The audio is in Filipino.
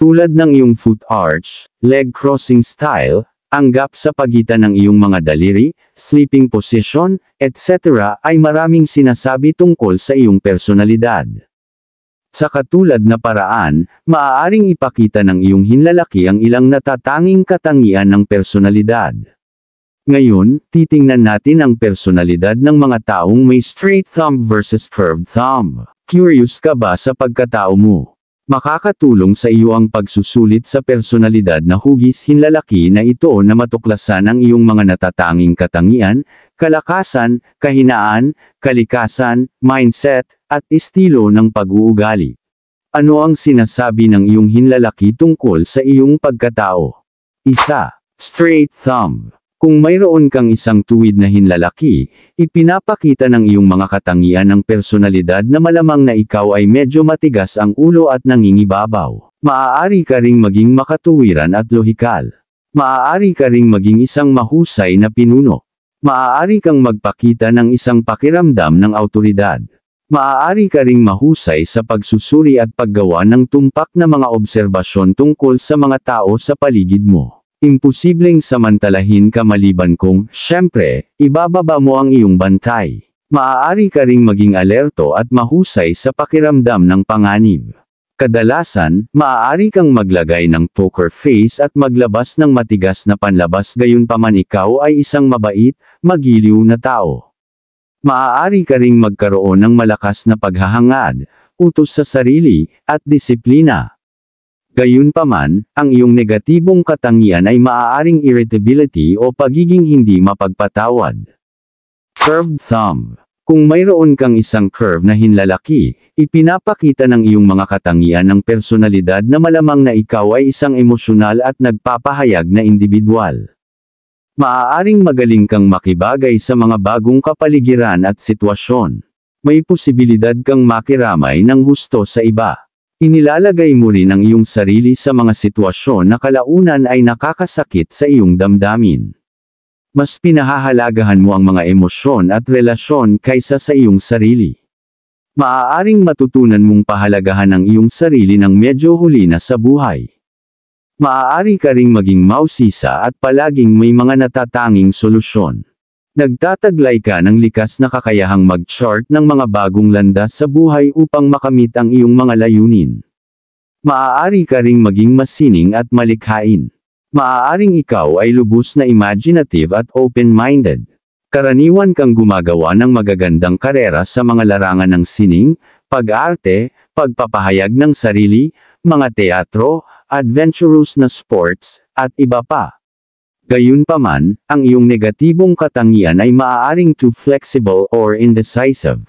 Tulad ng iyong foot arch, leg crossing style, ang gap sa pagitan ng iyong mga daliri, sleeping position, etc. ay maraming sinasabi tungkol sa iyong personalidad. Sa katulad na paraan, maaaring ipakita ng iyong hinlalaki ang ilang natatanging katangian ng personalidad. Ngayon, titingnan natin ang personalidad ng mga taong may straight thumb versus curved thumb. Curious ka ba sa pagkatao mo? Makakatulong sa iyo ang pagsusulit sa personalidad na hugis hinlalaki na ito na matuklasan ang iyong mga natatanging katangian, kalakasan, kahinaan, kalikasan, mindset, at estilo ng pag-uugali. Ano ang sinasabi ng iyong hinlalaki tungkol sa iyong pagkatao? Isa. Straight thumb. Kung mayroon kang isang tuwid na hinlalaki, ipinapakita ng iyong mga katangian ng personalidad na malamang na ikaw ay medyo matigas ang ulo at nangingibabaw. Maaari ka ring maging makatuwiran at lohikal. Maaari ka ring maging isang mahusay na pinuno. Maaari kang magpakita ng isang pakiramdam ng autoridad. Maaari ka ring mahusay sa pagsusuri at paggawa ng tumpak na mga obserbasyon tungkol sa mga tao sa paligid mo. Imposibleng samantalahin ka maliban kung, syempre, ibababa mo ang iyong bantay. Maaari ka ring maging alerto at mahusay sa pakiramdam ng panganib. Kadalasan, maaari kang maglagay ng poker face at maglabas ng matigas na panlabas gayunpaman ikaw ay isang mabait, magiliw na tao. Maaari ka ring magkaroon ng malakas na paghahangad, utos sa sarili, at disiplina. Gayunpaman, ang iyong negatibong katangian ay maaaring irritability o pagiging hindi mapagpatawad. Curved thumb. Kung mayroon kang isang curve na hinlalaki, ipinapakita ng iyong mga katangian ng personalidad na malamang na ikaw ay isang emosyonal at nagpapahayag na individual. Maaaring magaling kang makibagay sa mga bagong kapaligiran at sitwasyon. May posibilidad kang makiramay ng husto sa iba. Inilalagay mo rin ang iyong sarili sa mga sitwasyon na kalaunan ay nakakasakit sa iyong damdamin. Mas pinahahalagahan mo ang mga emosyon at relasyon kaysa sa iyong sarili. Maaaring matutunan mong pahalagahan ang iyong sarili ng medyo huli na sa buhay. Maaari ka ring maging mausisa at palaging may mga natatanging solusyon. Nagtataglay ka ng likas na kakayahang mag-chart ng mga bagong landas sa buhay upang makamit ang iyong mga layunin. Maaari ka ring maging masining at malikhain. Maaaring ikaw ay lubos na imaginative at open-minded. Karaniwan kang gumagawa ng magagandang karera sa mga larangan ng sining, pag-arte, pagpapahayag ng sarili, mga teatro, adventurous na sports, at iba pa. Gayunpaman, ang iyong negatibong katangian ay maaaring too flexible or indecisive.